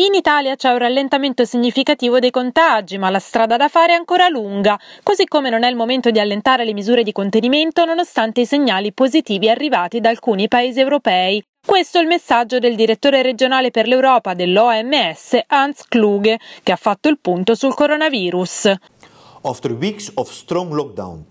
In Italia c'è un rallentamento significativo dei contagi, ma la strada da fare è ancora lunga, così come non è il momento di allentare le misure di contenimento nonostante i segnali positivi arrivati da alcuni paesi europei. Questo è il messaggio del direttore regionale per l'Europa dell'OMS, Hans Kluge, che ha fatto il punto sul coronavirus. After weeks of strong lockdown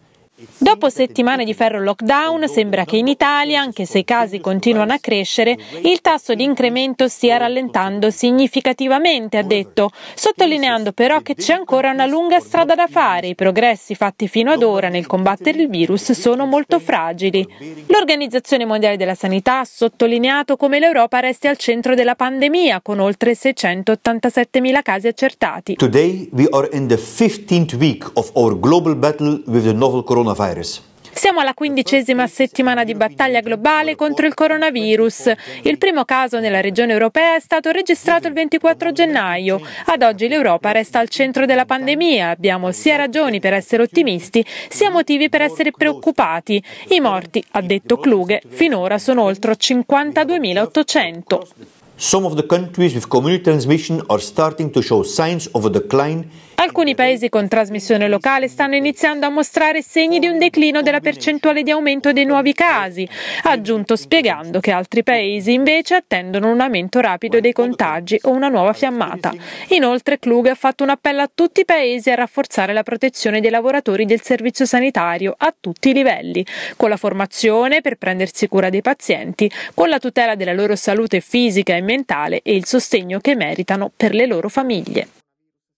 Dopo settimane di ferro lockdown sembra che in Italia, anche se i casi continuano a crescere, il tasso di incremento stia rallentando significativamente, ha detto, sottolineando però che c'è ancora una lunga strada da fare. I progressi fatti fino ad ora nel combattere il virus sono molto fragili. L'Organizzazione Mondiale della Sanità ha sottolineato come l'Europa resti al centro della pandemia, con oltre 687.000 casi accertati. Today we are in the 15th week of our global battle with the novel coronavirus coronavirus. Siamo alla quindicesima settimana di battaglia globale contro il coronavirus. Il primo caso nella regione europea è stato registrato il 24 gennaio. Ad oggi l'Europa resta al centro della pandemia. Abbiamo sia ragioni per essere ottimisti, sia motivi per essere preoccupati. I morti, ha detto Kluge, finora sono oltre 52.800. Some of the countries with community transmission are starting to show signs of a decline. Alcuni paesi con trasmissione locale stanno iniziando a mostrare segni di un declino della percentuale di aumento dei nuovi casi, ha aggiunto spiegando che altri paesi invece attendono un aumento rapido dei contagi o una nuova fiammata. Inoltre Kluge ha fatto un appello a tutti i paesi a rafforzare la protezione dei lavoratori del servizio sanitario a tutti i livelli, con la formazione per prendersi cura dei pazienti, con la tutela della loro salute fisica e mentale e il sostegno che meritano per le loro famiglie.